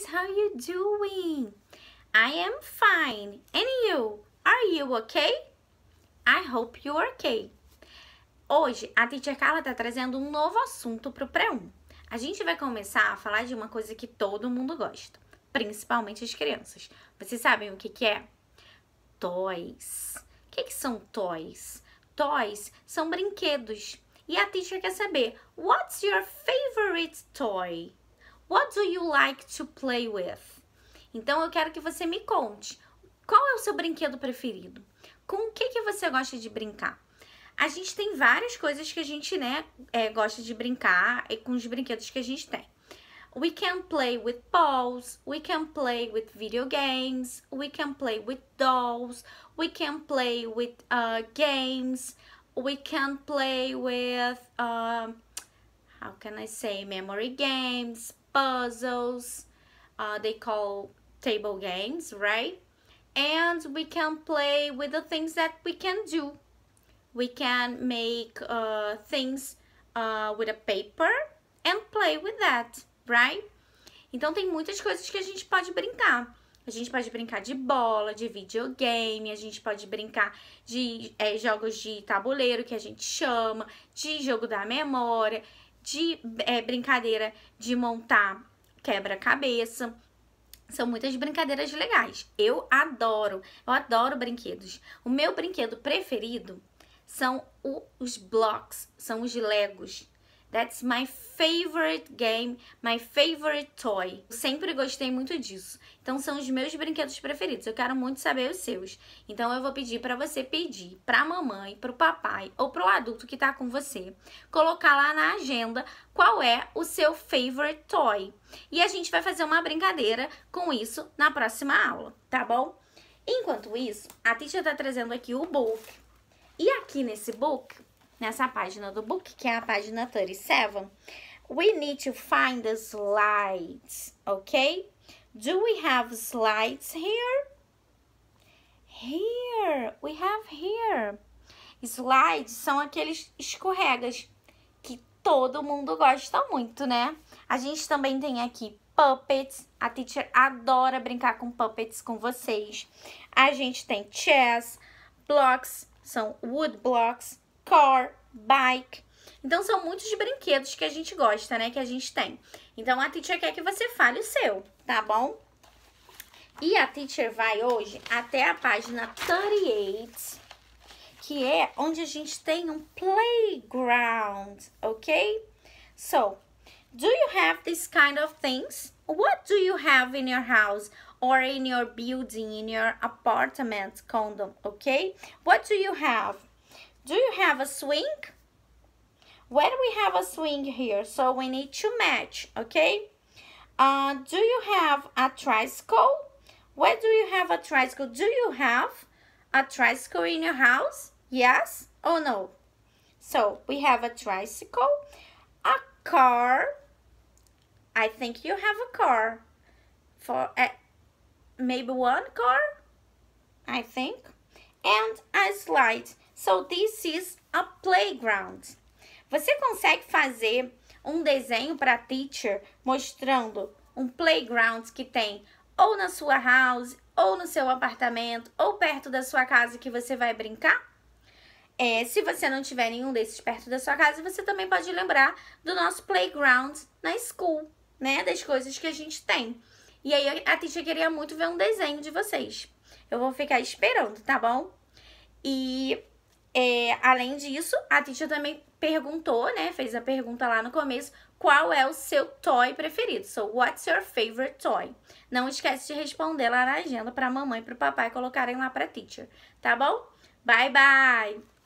guys, how you doing? I am fine. And you? Are you okay? I hope you're okay. Hoje, a Teacher Carla está trazendo um novo assunto para o pré-1. A gente vai começar a falar de uma coisa que todo mundo gosta, principalmente as crianças. Vocês sabem o que que é? Toys. O que que são toys? Toys são brinquedos. E a teacher quer saber, what's your favorite toy? What do you like to play with? Então eu quero que você me conte. Qual é o seu brinquedo preferido? Com o que, que você gosta de brincar? A gente tem várias coisas que a gente né, é, gosta de brincar e com os brinquedos que a gente tem. We can play with balls, we can play with video games, we can play with dolls, we can play with uh, games, we can play with, uh, how can I say, memory games, puzzles, uh, they call table games, right? And we can play with the things that we can do. We can make uh, things uh, with a paper and play with that, right? Então tem muitas coisas que a gente pode brincar. A gente pode brincar de bola, de videogame, a gente pode brincar de é, jogos de tabuleiro, que a gente chama, de jogo da memória de é, brincadeira de montar quebra-cabeça. São muitas brincadeiras legais. Eu adoro, eu adoro brinquedos. O meu brinquedo preferido são o, os blocks, são os legos. That's my favorite game, my favorite toy. Eu sempre gostei muito disso. Então são os meus brinquedos preferidos. Eu quero muito saber os seus. Então eu vou pedir para você pedir para a mamãe, para o papai ou para o adulto que está com você, colocar lá na agenda qual é o seu favorite toy. E a gente vai fazer uma brincadeira com isso na próxima aula, tá bom? Enquanto isso, a Tisha está trazendo aqui o book. E aqui nesse book nessa página do book, que é a página 37. We need to find the slides, ok? Do we have slides here? Here, we have here. Slides são aqueles escorregas que todo mundo gosta muito, né? A gente também tem aqui puppets. A teacher adora brincar com puppets com vocês. A gente tem chess, blocks, são wood blocks car, bike. Então são muitos brinquedos que a gente gosta, né? Que a gente tem. Então a teacher quer que você fale o seu, tá bom? E a teacher vai hoje até a página 38, que é onde a gente tem um playground, ok? So, do you have this kind of things? What do you have in your house or in your building, in your apartment, Condom, ok? What do you have? Do you have a swing? Where we have a swing here, so we need to match, okay? Uh, do you have a tricycle? Where do you have a tricycle? Do you have a tricycle in your house? Yes or no? So we have a tricycle, a car. I think you have a car for uh, maybe one car, I think. and a slide. So this is a playground. Você consegue fazer um desenho para teacher mostrando um playground que tem ou na sua house, ou no seu apartamento, ou perto da sua casa que você vai brincar? É, se você não tiver nenhum desses perto da sua casa, você também pode lembrar do nosso playground na school, né? Das coisas que a gente tem. E aí a teacher queria muito ver um desenho de vocês. Eu vou ficar esperando, tá bom? E é, além disso, a Teacher também perguntou, né? Fez a pergunta lá no começo: qual é o seu toy preferido? So, what's your favorite toy? Não esquece de responder lá na agenda pra mamãe e pro papai colocarem lá pra teacher, tá bom? Bye bye!